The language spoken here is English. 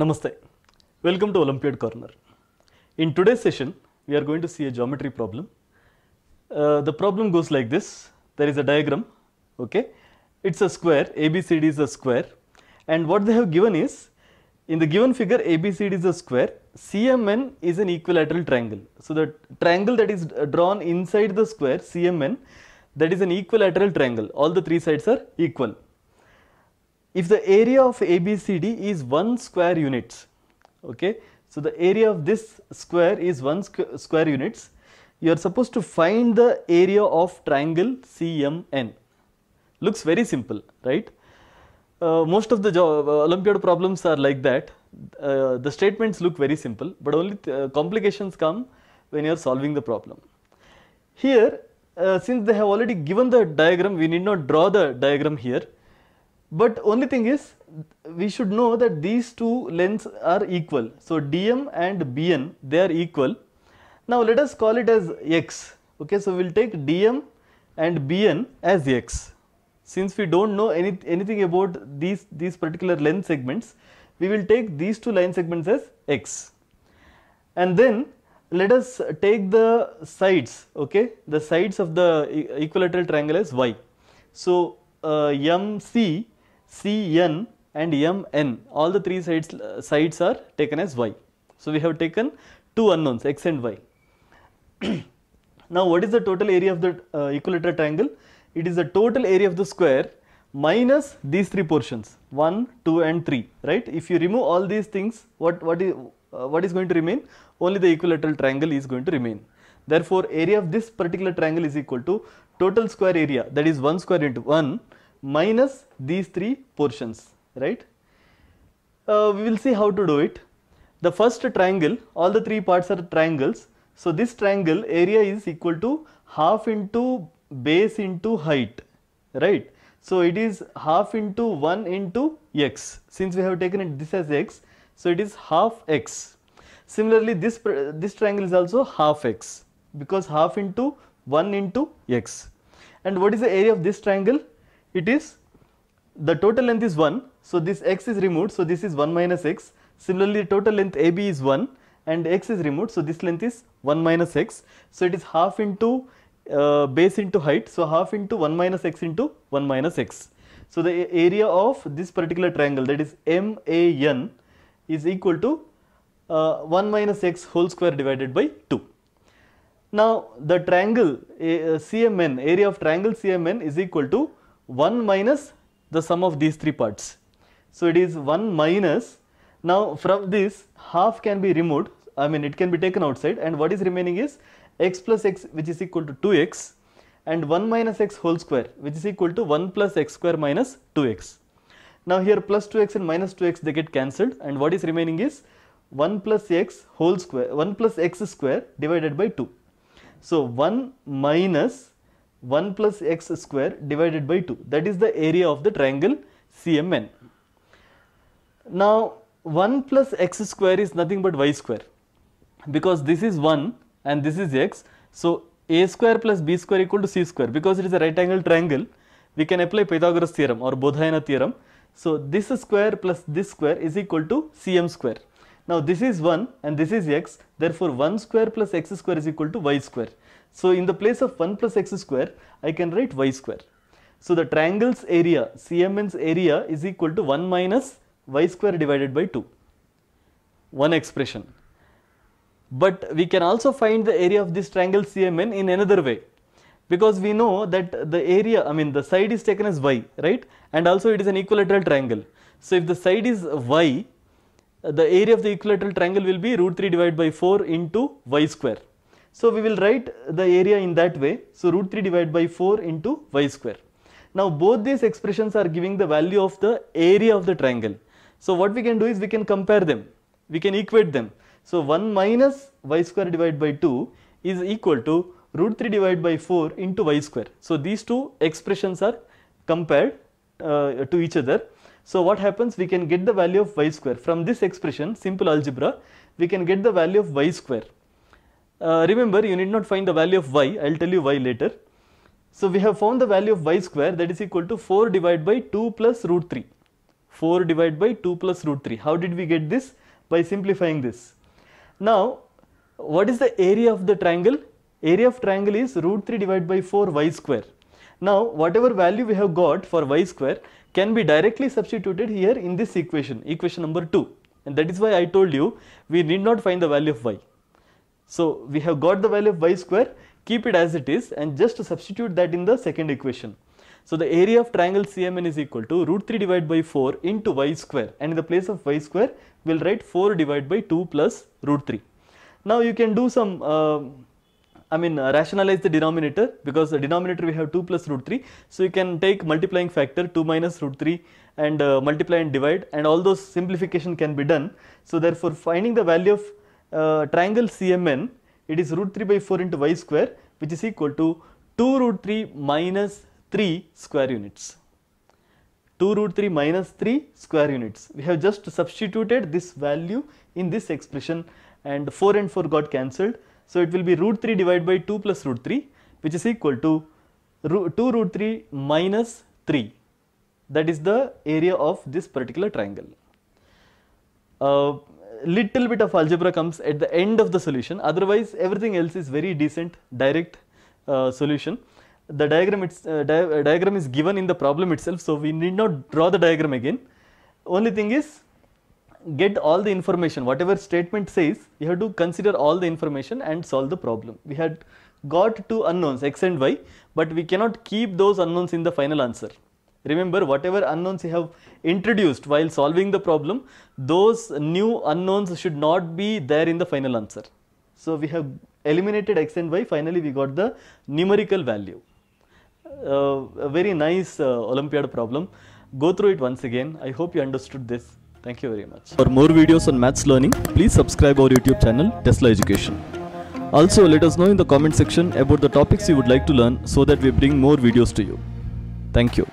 Namaste. Welcome to Olympiad Corner. In today's session, we are going to see a geometry problem. Uh, the problem goes like this. There is a diagram, okay? It's a square, ABCD is a square. And what they have given is, in the given figure, ABCD is a square, CMN is an equilateral triangle. So, the triangle that is drawn inside the square, CMN, that is an equilateral triangle. All the three sides are equal if the area of ABCD is 1 square units, okay. So, the area of this square is 1 squ square units, you are supposed to find the area of triangle CMN. Looks very simple, right. Uh, most of the job, uh, Olympiad problems are like that, uh, the statements look very simple, but only uh, complications come when you are solving the problem. Here, uh, since they have already given the diagram, we need not draw the diagram here but only thing is we should know that these two lengths are equal. So dm and bn they are equal. Now let us call it as x. Okay, so we'll take dm and bn as x. Since we don't know any anything about these these particular length segments, we will take these two line segments as x. And then let us take the sides. Okay, the sides of the equilateral triangle as y. So uh, mc Cn and Mn all the three sides, uh, sides are taken as y. So, we have taken two unknowns x and y. now, what is the total area of the uh, equilateral triangle? It is the total area of the square minus these three portions 1, 2 and 3 right. If you remove all these things what, what, is, uh, what is going to remain? Only the equilateral triangle is going to remain. Therefore, area of this particular triangle is equal to total square area that is 1 square into 1 minus these three portions, right. Uh, we will see how to do it. The first triangle, all the three parts are triangles. So this triangle area is equal to half into base into height, right. So it is half into 1 into x since we have taken it this as x. So it is half x. Similarly this, this triangle is also half x because half into 1 into x. And what is the area of this triangle? it is the total length is 1. So, this x is removed. So, this is 1 minus x. Similarly, total length AB is 1 and x is removed. So, this length is 1 minus x. So, it is half into uh, base into height. So, half into 1 minus x into 1 minus x. So, the area of this particular triangle that is MAN is equal to uh, 1 minus x whole square divided by 2. Now, the triangle uh, CMN, area of triangle CMN is equal to 1 minus the sum of these three parts. So it is 1 minus. Now from this half can be removed. I mean it can be taken outside and what is remaining is x plus x which is equal to 2x and 1 minus x whole square which is equal to 1 plus x square minus 2x. Now here plus 2x and minus 2x they get cancelled and what is remaining is 1 plus x whole square 1 plus x square divided by 2. So 1 minus 1 plus x square divided by 2 that is the area of the triangle CMN. Now 1 plus x square is nothing but y square because this is 1 and this is x. So a square plus b square equal to c square because it is a right angle triangle we can apply Pythagoras theorem or Bodhayana theorem. So this square plus this square is equal to cm square. Now this is 1 and this is x therefore 1 square plus x square is equal to y square. So in the place of 1 plus x square, I can write y square. So the triangle's area, CMN's area is equal to 1 minus y square divided by 2, one expression. But we can also find the area of this triangle CMN in another way because we know that the area, I mean the side is taken as y, right? And also it is an equilateral triangle. So if the side is y, the area of the equilateral triangle will be root 3 divided by 4 into y square. So we will write the area in that way. So root 3 divided by 4 into y square. Now both these expressions are giving the value of the area of the triangle. So what we can do is we can compare them. We can equate them. So 1 minus y square divided by 2 is equal to root 3 divided by 4 into y square. So these two expressions are compared uh, to each other. So what happens we can get the value of y square from this expression simple algebra we can get the value of y square uh, remember you need not find the value of y, I will tell you y later. So, we have found the value of y square that is equal to 4 divided by 2 plus root 3, 4 divided by 2 plus root 3. How did we get this? By simplifying this. Now, what is the area of the triangle? Area of triangle is root 3 divided by 4 y square. Now, whatever value we have got for y square can be directly substituted here in this equation, equation number 2 and that is why I told you we need not find the value of y. So we have got the value of y square, keep it as it is and just substitute that in the second equation. So the area of triangle CMN is equal to root 3 divided by 4 into y square and in the place of y square we will write 4 divided by 2 plus root 3. Now you can do some uh, I mean uh, rationalize the denominator because the denominator we have 2 plus root 3. So you can take multiplying factor 2 minus root 3 and uh, multiply and divide and all those simplification can be done. So therefore finding the value of uh, triangle CMN, it is root 3 by 4 into y square which is equal to 2 root 3 minus 3 square units. 2 root 3 minus 3 square units. We have just substituted this value in this expression and 4 and 4 got cancelled. So, it will be root 3 divided by 2 plus root 3 which is equal to 2 root 3 minus 3 that is the area of this particular triangle. Uh, little bit of algebra comes at the end of the solution otherwise everything else is very decent direct uh, solution. The diagram, it's, uh, di uh, diagram is given in the problem itself so we need not draw the diagram again. Only thing is get all the information whatever statement says you have to consider all the information and solve the problem. We had got two unknowns x and y but we cannot keep those unknowns in the final answer. Remember whatever unknowns you have introduced while solving the problem, those new unknowns should not be there in the final answer. So, we have eliminated x and y finally, we got the numerical value. Uh, a very nice uh, Olympiad problem. Go through it once again. I hope you understood this. Thank you very much. For more videos on maths learning, please subscribe our YouTube channel Tesla Education. Also, let us know in the comment section about the topics you would like to learn so that we bring more videos to you. Thank you.